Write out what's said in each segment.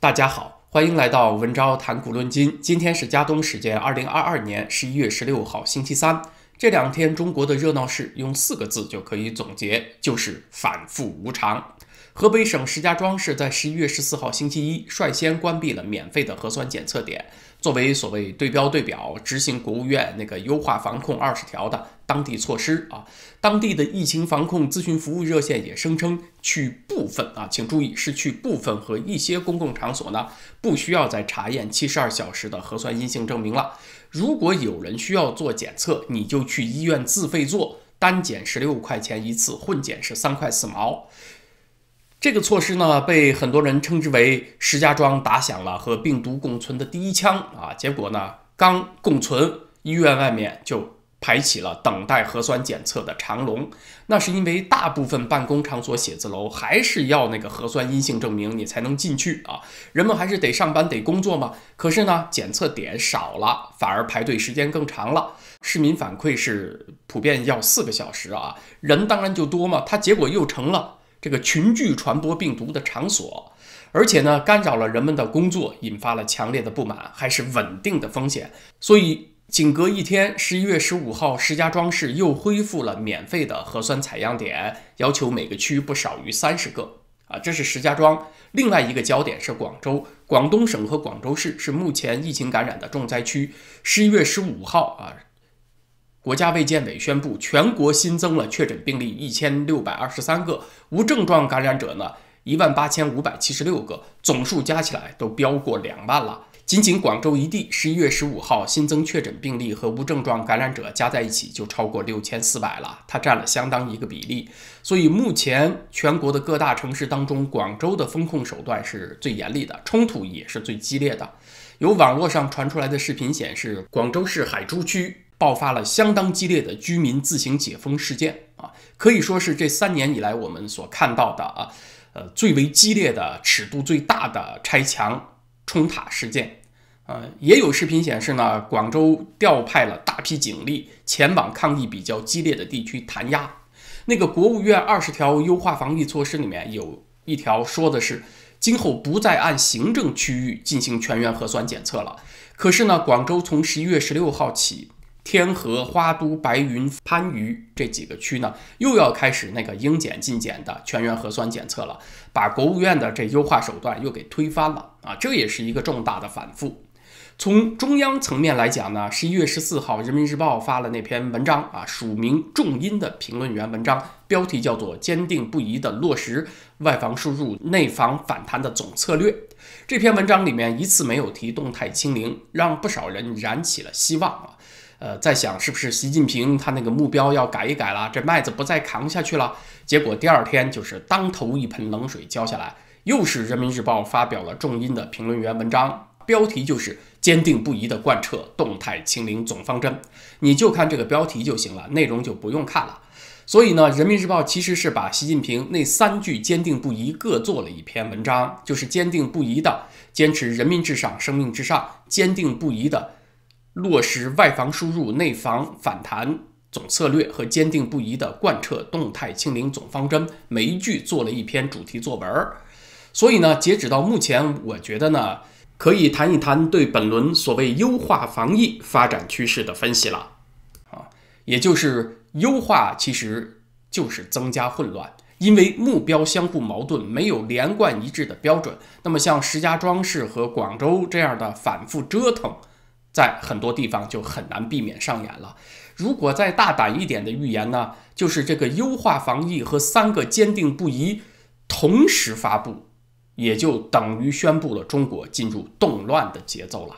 大家好，欢迎来到文昭谈古论今。今天是加东时间二零二二年十一月十六号星期三。这两天中国的热闹事，用四个字就可以总结，就是反复无常。河北省石家庄市在十一月十四号星期一率先关闭了免费的核酸检测点，作为所谓对标对表执行国务院那个优化防控二十条的当地措施啊。当地的疫情防控咨询服务热线也声称。去部分啊，请注意是去部分和一些公共场所呢，不需要再查验七十二小时的核酸阴性证明了。如果有人需要做检测，你就去医院自费做，单检十六块钱一次，混检是三块四毛。这个措施呢，被很多人称之为石家庄打响了和病毒共存的第一枪啊。结果呢，刚共存，医院外面就。排起了等待核酸检测的长龙，那是因为大部分办公场所、写字楼还是要那个核酸阴性证明你才能进去啊。人们还是得上班得工作嘛。可是呢，检测点少了，反而排队时间更长了。市民反馈是普遍要四个小时啊，人当然就多嘛。它结果又成了这个群聚传播病毒的场所，而且呢，干扰了人们的工作，引发了强烈的不满，还是稳定的风险，所以。仅隔一天，十一月十五号，石家庄市又恢复了免费的核酸采样点，要求每个区不少于三十个。啊，这是石家庄。另外一个焦点是广州，广东省和广州市是目前疫情感染的重灾区。十一月十五号啊，国家卫健委宣布，全国新增了确诊病例一千六百二十三个，无症状感染者呢一万八千五百七十六个，总数加起来都飙过两万了。仅仅广州一地，十一月十五号新增确诊病例和无症状感染者加在一起就超过六千四百了，它占了相当一个比例。所以目前全国的各大城市当中，广州的封控手段是最严厉的，冲突也是最激烈的。有网络上传出来的视频显示，广州市海珠区爆发了相当激烈的居民自行解封事件啊，可以说是这三年以来我们所看到的啊，呃最为激烈的、尺度最大的拆墙冲塔事件。呃，也有视频显示呢，广州调派了大批警力前往抗疫比较激烈的地区弹压。那个国务院二十条优化防疫措施里面有一条说的是，今后不再按行政区域进行全员核酸检测了。可是呢，广州从十一月十六号起，天河、花都、白云、番禺这几个区呢，又要开始那个应检尽检的全员核酸检测了，把国务院的这优化手段又给推翻了啊！这也是一个重大的反复。从中央层面来讲呢，十一月十四号，《人民日报》发了那篇文章啊，署名重音的评论员文章，标题叫做《坚定不移地落实外防输入、内防反弹的总策略》。这篇文章里面一次没有提动态清零，让不少人燃起了希望啊，呃，在想是不是习近平他那个目标要改一改了，这麦子不再扛下去了。结果第二天就是当头一盆冷水浇下来，又是《人民日报》发表了重音的评论员文章，标题就是。坚定不移地贯彻动态清零总方针，你就看这个标题就行了，内容就不用看了。所以呢，《人民日报》其实是把习近平那三句坚定不移各做了一篇文章，就是坚定不移地坚持人民至上、生命至上，坚定不移地落实外防输入、内防反弹总策略和坚定不移的贯彻动态清零总方针，每一句做了一篇主题作文。所以呢，截止到目前，我觉得呢。可以谈一谈对本轮所谓优化防疫发展趋势的分析了，啊，也就是优化其实就是增加混乱，因为目标相互矛盾，没有连贯一致的标准。那么像石家庄市和广州这样的反复折腾，在很多地方就很难避免上演了。如果再大胆一点的预言呢，就是这个优化防疫和三个坚定不移同时发布。也就等于宣布了中国进入动乱的节奏了。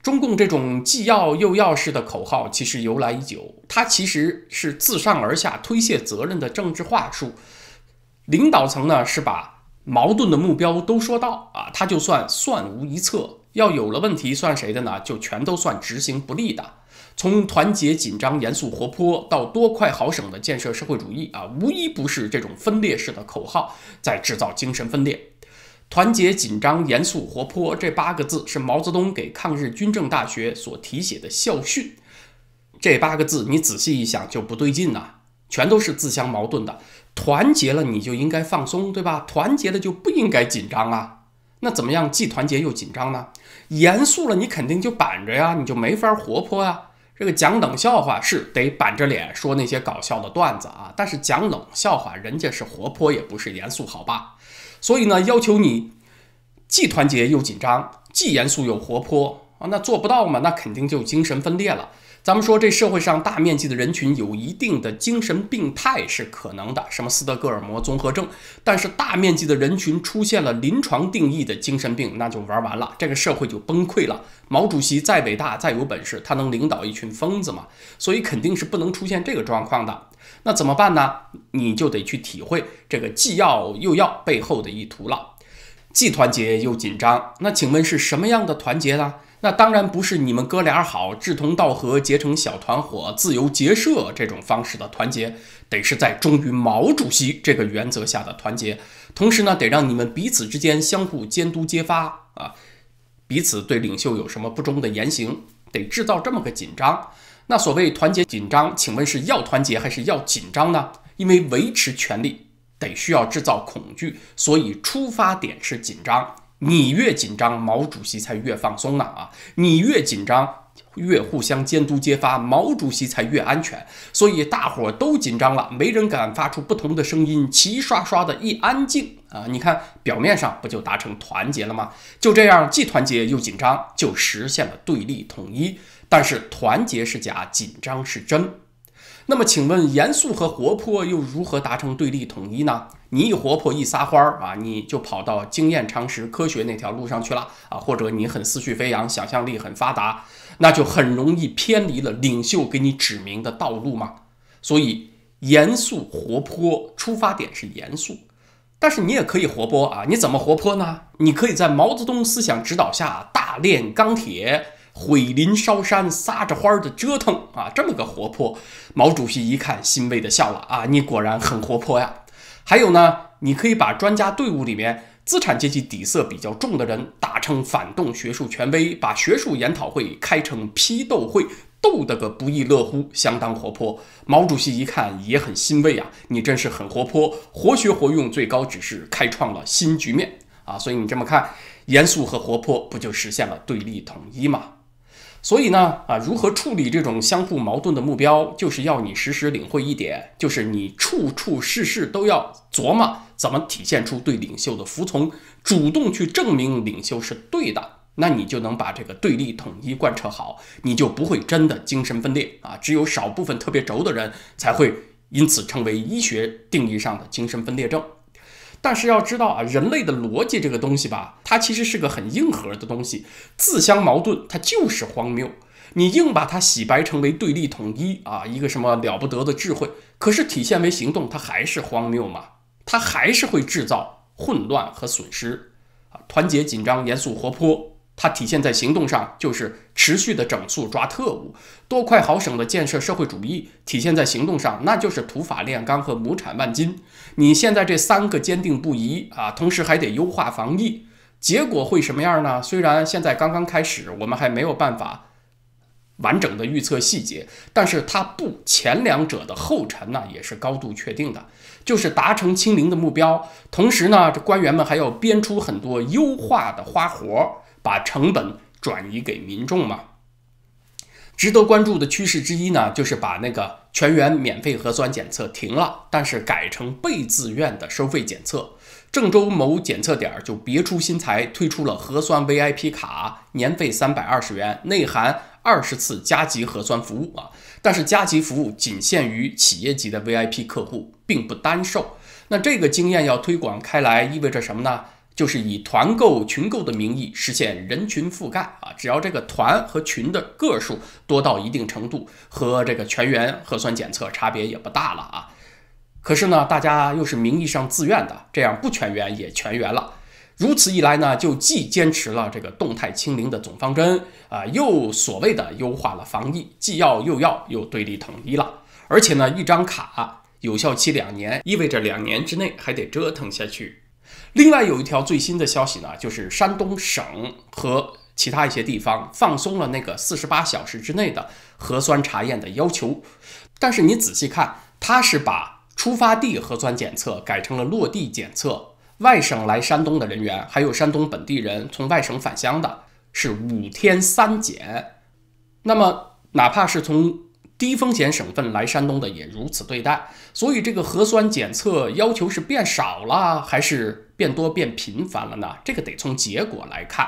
中共这种既要又要式的口号其实由来已久，它其实是自上而下推卸责任的政治话术。领导层呢是把矛盾的目标都说到啊，他就算算无一策，要有了问题算谁的呢？就全都算执行不力的。从团结、紧张、严肃、活泼到多快好省的建设社会主义啊，无一不是这种分裂式的口号在制造精神分裂。团结、紧张、严肃、活泼，这八个字是毛泽东给抗日军政大学所题写的校训。这八个字，你仔细一想就不对劲呐，全都是自相矛盾的。团结了你就应该放松，对吧？团结了就不应该紧张啊。那怎么样既团结又紧张呢？严肃了你肯定就板着呀，你就没法活泼呀。这个讲冷笑话是得板着脸说那些搞笑的段子啊，但是讲冷笑话人家是活泼也不是严肃，好吧？所以呢，要求你既团结又紧张，既严肃又活泼啊，那做不到嘛，那肯定就精神分裂了。咱们说，这社会上大面积的人群有一定的精神病态是可能的，什么斯德哥尔摩综合症。但是大面积的人群出现了临床定义的精神病，那就玩完了，这个社会就崩溃了。毛主席再伟大再有本事，他能领导一群疯子吗？所以肯定是不能出现这个状况的。那怎么办呢？你就得去体会这个既要又要背后的意图了，既团结又紧张。那请问是什么样的团结呢？那当然不是你们哥俩好，志同道合结成小团伙，自由结社这种方式的团结，得是在忠于毛主席这个原则下的团结。同时呢，得让你们彼此之间相互监督揭发啊，彼此对领袖有什么不忠的言行，得制造这么个紧张。那所谓团结紧张，请问是要团结还是要紧张呢？因为维持权力得需要制造恐惧，所以出发点是紧张。你越紧张，毛主席才越放松呢啊！你越紧张，越互相监督揭发，毛主席才越安全。所以大伙都紧张了，没人敢发出不同的声音，齐刷刷的一安静啊！你看，表面上不就达成团结了吗？就这样，既团结又紧张，就实现了对立统一。但是团结是假，紧张是真。那么，请问严肃和活泼又如何达成对立统一呢？你一活泼一撒欢儿啊，你就跑到经验常识科学那条路上去了啊，或者你很思绪飞扬，想象力很发达，那就很容易偏离了领袖给你指明的道路嘛。所以严肃活泼，出发点是严肃，但是你也可以活泼啊。你怎么活泼呢？你可以在毛泽东思想指导下大炼钢铁、毁林烧山、撒着欢儿的折腾啊，这么个活泼。毛主席一看，欣慰的笑了啊，你果然很活泼呀。还有呢，你可以把专家队伍里面资产阶级底色比较重的人打成反动学术权威，把学术研讨会开成批斗会，斗得个不亦乐乎，相当活泼。毛主席一看也很欣慰啊，你真是很活泼，活学活用最高指示，开创了新局面啊。所以你这么看，严肃和活泼不就实现了对立统一吗？所以呢，啊，如何处理这种相互矛盾的目标，就是要你时时领会一点，就是你处处事事都要琢磨怎么体现出对领袖的服从，主动去证明领袖是对的，那你就能把这个对立统一贯彻好，你就不会真的精神分裂啊。只有少部分特别轴的人才会因此成为医学定义上的精神分裂症。但是要知道啊，人类的逻辑这个东西吧，它其实是个很硬核的东西，自相矛盾，它就是荒谬。你硬把它洗白成为对立统一啊，一个什么了不得的智慧，可是体现为行动，它还是荒谬嘛？它还是会制造混乱和损失，啊，团结紧张严肃活泼。它体现在行动上，就是持续的整肃抓特务，多快好省的建设社会主义。体现在行动上，那就是土法炼钢和亩产万斤。你现在这三个坚定不移啊，同时还得优化防疫，结果会什么样呢？虽然现在刚刚开始，我们还没有办法完整的预测细节，但是它不前两者的后尘呢，也是高度确定的，就是达成清零的目标。同时呢，这官员们还要编出很多优化的花活儿。把成本转移给民众嘛？值得关注的趋势之一呢，就是把那个全员免费核酸检测停了，但是改成被自愿的收费检测。郑州某检测点就别出心裁推出了核酸 VIP 卡，年费三百二十元，内含二十次加急核酸服务啊。但是加急服务仅限于企业级的 VIP 客户，并不单售。那这个经验要推广开来，意味着什么呢？就是以团购、群购的名义实现人群覆盖啊，只要这个团和群的个数多到一定程度，和这个全员核酸检测差别也不大了啊。可是呢，大家又是名义上自愿的，这样不全员也全员了。如此一来呢，就既坚持了这个动态清零的总方针啊，又所谓的优化了防疫，既要又要又对立统一了。而且呢，一张卡有效期两年，意味着两年之内还得折腾下去。另外有一条最新的消息呢，就是山东省和其他一些地方放松了那个四十八小时之内的核酸查验的要求，但是你仔细看，它是把出发地核酸检测改成了落地检测，外省来山东的人员，还有山东本地人从外省返乡的，是五天三检，那么哪怕是从。低风险省份来山东的也如此对待，所以这个核酸检测要求是变少了，还是变多变频繁了呢？这个得从结果来看。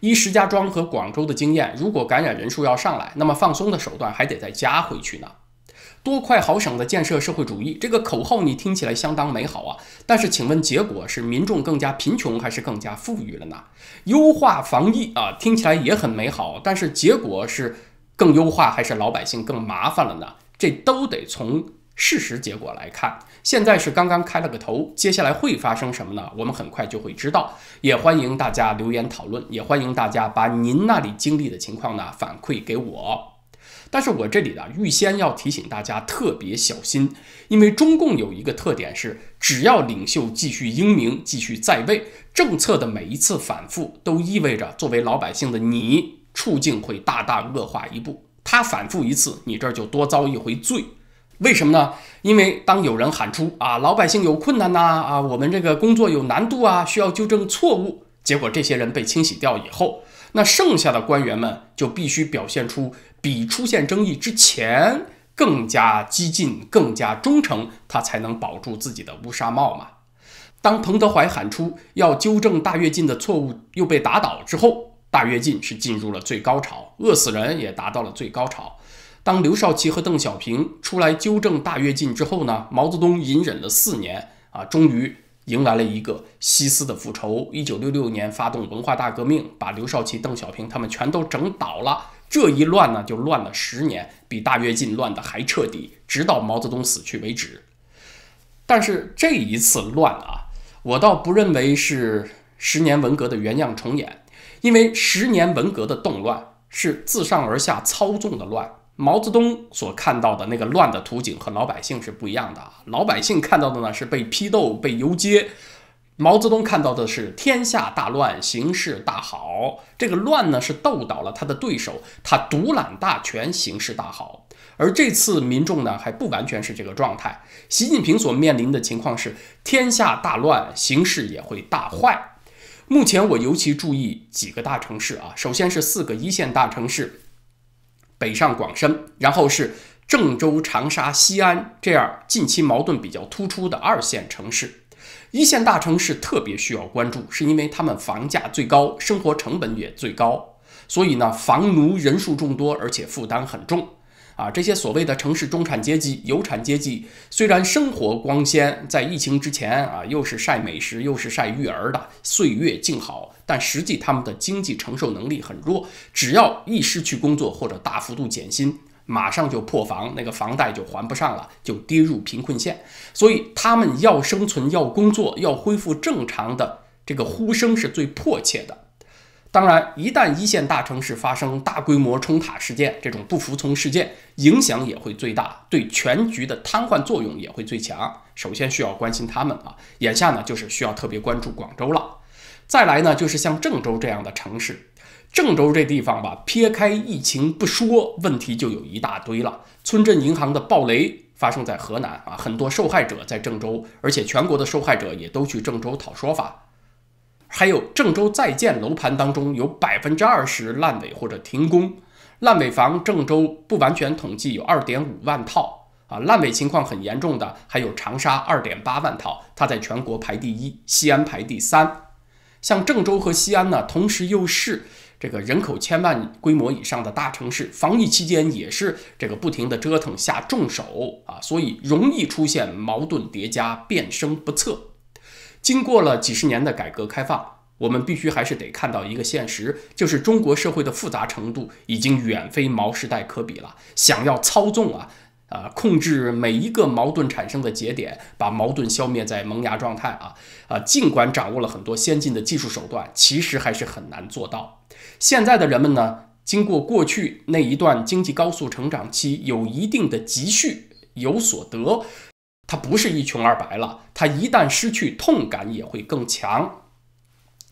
依石家庄和广州的经验，如果感染人数要上来，那么放松的手段还得再加回去呢。多快好省的建设社会主义，这个口号你听起来相当美好啊，但是请问结果是民众更加贫穷还是更加富裕了呢？优化防疫啊，听起来也很美好，但是结果是。更优化还是老百姓更麻烦了呢？这都得从事实结果来看。现在是刚刚开了个头，接下来会发生什么呢？我们很快就会知道。也欢迎大家留言讨论，也欢迎大家把您那里经历的情况呢反馈给我。但是我这里呢，预先要提醒大家特别小心，因为中共有一个特点是，只要领袖继续英明，继续在位，政策的每一次反复都意味着作为老百姓的你。处境会大大恶化一步，他反复一次，你这就多遭一回罪。为什么呢？因为当有人喊出“啊，老百姓有困难呐，啊，我们这个工作有难度啊，需要纠正错误”，结果这些人被清洗掉以后，那剩下的官员们就必须表现出比出现争议之前更加激进、更加忠诚，他才能保住自己的乌纱帽嘛。当彭德怀喊出要纠正大跃进的错误又被打倒之后。大跃进是进入了最高潮，饿死人也达到了最高潮。当刘少奇和邓小平出来纠正大跃进之后呢？毛泽东隐忍了四年啊，终于迎来了一个西斯的复仇。一九六六年发动文化大革命，把刘少奇、邓小平他们全都整倒了。这一乱呢，就乱了十年，比大跃进乱的还彻底，直到毛泽东死去为止。但是这一次乱啊，我倒不认为是十年文革的原样重演。因为十年文革的动乱是自上而下操纵的乱，毛泽东所看到的那个乱的图景和老百姓是不一样的。老百姓看到的呢是被批斗、被游街，毛泽东看到的是天下大乱，形势大好。这个乱呢是斗倒了他的对手，他独揽大权，形势大好。而这次民众呢还不完全是这个状态。习近平所面临的情况是天下大乱，形势也会大坏。目前我尤其注意几个大城市啊，首先是四个一线大城市，北上广深，然后是郑州、长沙、西安这样近期矛盾比较突出的二线城市。一线大城市特别需要关注，是因为他们房价最高，生活成本也最高，所以呢，房奴人数众多，而且负担很重。啊，这些所谓的城市中产阶级、有产阶级，虽然生活光鲜，在疫情之前啊，又是晒美食，又是晒育儿的，岁月静好。但实际他们的经济承受能力很弱，只要一失去工作或者大幅度减薪，马上就破防，那个房贷就还不上了，就跌入贫困线。所以他们要生存、要工作、要恢复正常的这个呼声是最迫切的。当然，一旦一线大城市发生大规模冲塔事件，这种不服从事件影响也会最大，对全局的瘫痪作用也会最强。首先需要关心他们啊，眼下呢就是需要特别关注广州了。再来呢就是像郑州这样的城市，郑州这地方吧，撇开疫情不说，问题就有一大堆了。村镇银行的暴雷发生在河南啊，很多受害者在郑州，而且全国的受害者也都去郑州讨说法。还有郑州在建楼盘当中有百分之二十烂尾或者停工，烂尾房郑州不完全统计有二点五万套啊，烂尾情况很严重的还有长沙二点八万套，它在全国排第一，西安排第三。像郑州和西安呢，同时又是这个人口千万规模以上的大城市，防疫期间也是这个不停的折腾下重手啊，所以容易出现矛盾叠加，变声不测。经过了几十年的改革开放，我们必须还是得看到一个现实，就是中国社会的复杂程度已经远非毛时代可比了。想要操纵啊啊，控制每一个矛盾产生的节点，把矛盾消灭在萌芽状态啊啊，尽管掌握了很多先进的技术手段，其实还是很难做到。现在的人们呢，经过过去那一段经济高速成长期，有一定的积蓄，有所得。他不是一穷二白了，他一旦失去痛感也会更强。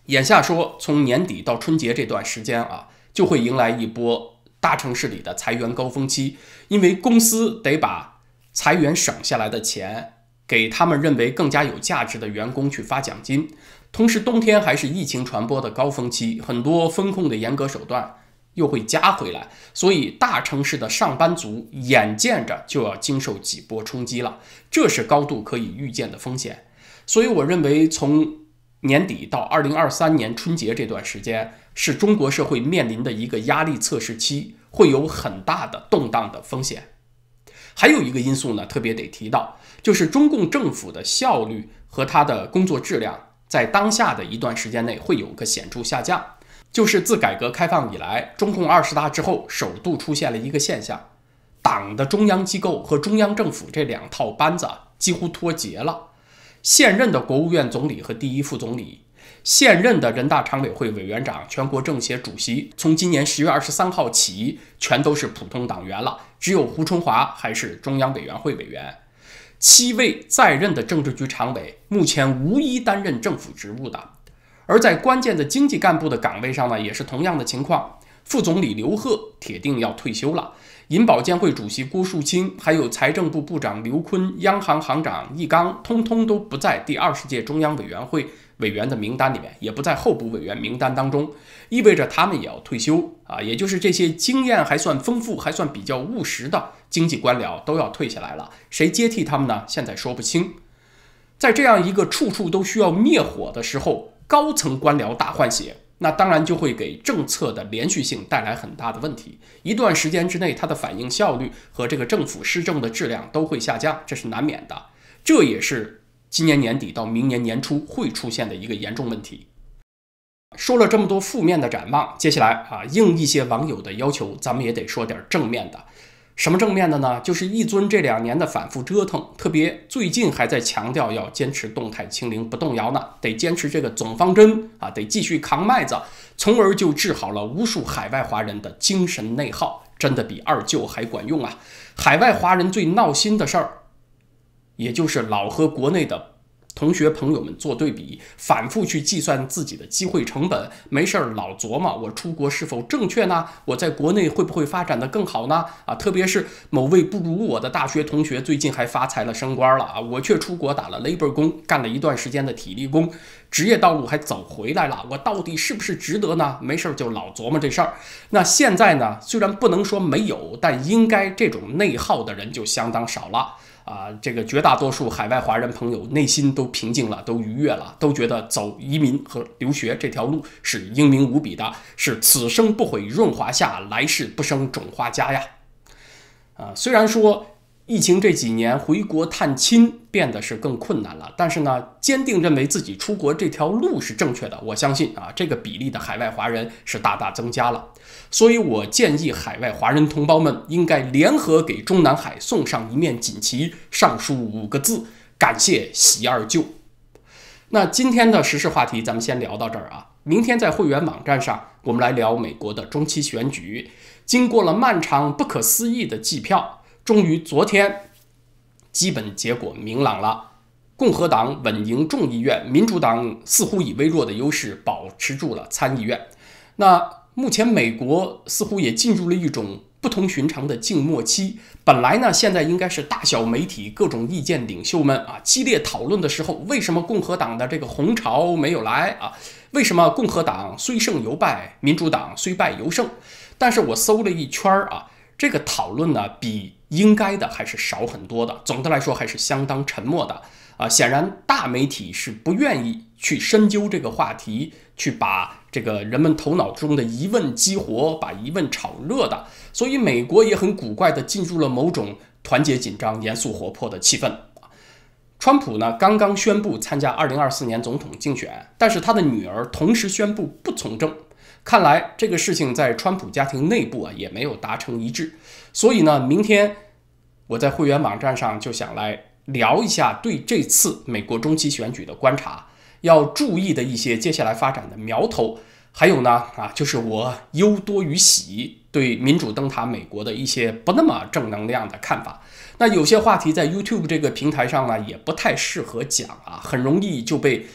眼下说，从年底到春节这段时间啊，就会迎来一波大城市里的裁员高峰期，因为公司得把裁员省下来的钱给他们认为更加有价值的员工去发奖金。同时，冬天还是疫情传播的高峰期，很多风控的严格手段。又会加回来，所以大城市的上班族眼见着就要经受几波冲击了，这是高度可以预见的风险。所以我认为，从年底到二零二三年春节这段时间，是中国社会面临的一个压力测试期，会有很大的动荡的风险。还有一个因素呢，特别得提到，就是中共政府的效率和它的工作质量，在当下的一段时间内会有个显著下降。就是自改革开放以来，中共二十大之后，首度出现了一个现象：党的中央机构和中央政府这两套班子几乎脱节了。现任的国务院总理和第一副总理，现任的人大常委会委员长、全国政协主席，从今年十月二十三号起，全都是普通党员了。只有胡春华还是中央委员会委员。七位在任的政治局常委，目前无一担任政府职务的。而在关键的经济干部的岗位上呢，也是同样的情况。副总理刘鹤铁定要退休了，银保监会主席郭树清，还有财政部部长刘昆、央行行长易纲，通通都不在第二十届中央委员会委员的名单里面，也不在候补委员名单当中，意味着他们也要退休啊！也就是这些经验还算丰富、还算比较务实的经济官僚都要退下来了。谁接替他们呢？现在说不清。在这样一个处处都需要灭火的时候。高层官僚大换血，那当然就会给政策的连续性带来很大的问题。一段时间之内，它的反应效率和这个政府施政的质量都会下降，这是难免的。这也是今年年底到明年年初会出现的一个严重问题。说了这么多负面的展望，接下来啊，应一些网友的要求，咱们也得说点正面的。什么正面的呢？就是一尊这两年的反复折腾，特别最近还在强调要坚持动态清零不动摇呢，得坚持这个总方针啊，得继续扛麦子，从而就治好了无数海外华人的精神内耗，真的比二舅还管用啊！海外华人最闹心的事儿，也就是老和国内的。同学朋友们做对比，反复去计算自己的机会成本，没事儿老琢磨我出国是否正确呢？我在国内会不会发展的更好呢？啊，特别是某位不如我的大学同学最近还发财了升官了啊，我却出国打了 labor 工，干了一段时间的体力工，职业道路还走回来了，我到底是不是值得呢？没事儿就老琢磨这事儿。那现在呢，虽然不能说没有，但应该这种内耗的人就相当少了。啊，这个绝大多数海外华人朋友内心都平静了，都愉悦了，都觉得走移民和留学这条路是英明无比的，是此生不悔润华夏，来世不生种花家呀！啊，虽然说。疫情这几年回国探亲变得是更困难了，但是呢，坚定认为自己出国这条路是正确的。我相信啊，这个比例的海外华人是大大增加了。所以，我建议海外华人同胞们应该联合给中南海送上一面锦旗，上书五个字：感谢习二舅。那今天的时事话题，咱们先聊到这儿啊。明天在会员网站上，我们来聊美国的中期选举，经过了漫长、不可思议的计票。终于，昨天基本结果明朗了。共和党稳赢众议院，民主党似乎以微弱的优势保持住了参议院。那目前美国似乎也进入了一种不同寻常的静默期。本来呢，现在应该是大小媒体、各种意见领袖们啊激烈讨论的时候。为什么共和党的这个红潮没有来啊？为什么共和党虽胜犹败，民主党虽败犹胜？但是我搜了一圈儿啊，这个讨论呢，比。应该的还是少很多的，总的来说还是相当沉默的啊。显然，大媒体是不愿意去深究这个话题，去把这个人们头脑中的疑问激活，把疑问炒热的。所以，美国也很古怪地进入了某种团结、紧张、严肃、活泼的气氛。川普呢，刚刚宣布参加二零二四年总统竞选，但是他的女儿同时宣布不从政。看来这个事情在川普家庭内部啊也没有达成一致，所以呢，明天我在会员网站上就想来聊一下对这次美国中期选举的观察，要注意的一些接下来发展的苗头，还有呢啊就是我忧多于喜对民主灯塔美国的一些不那么正能量的看法。那有些话题在 YouTube 这个平台上呢也不太适合讲啊，很容易就被。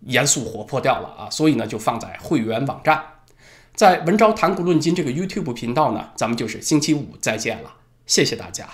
严肃活泼掉了啊！所以呢，就放在会员网站。在“文昭谈古论今”这个 YouTube 频道呢，咱们就是星期五再见了。谢谢大家。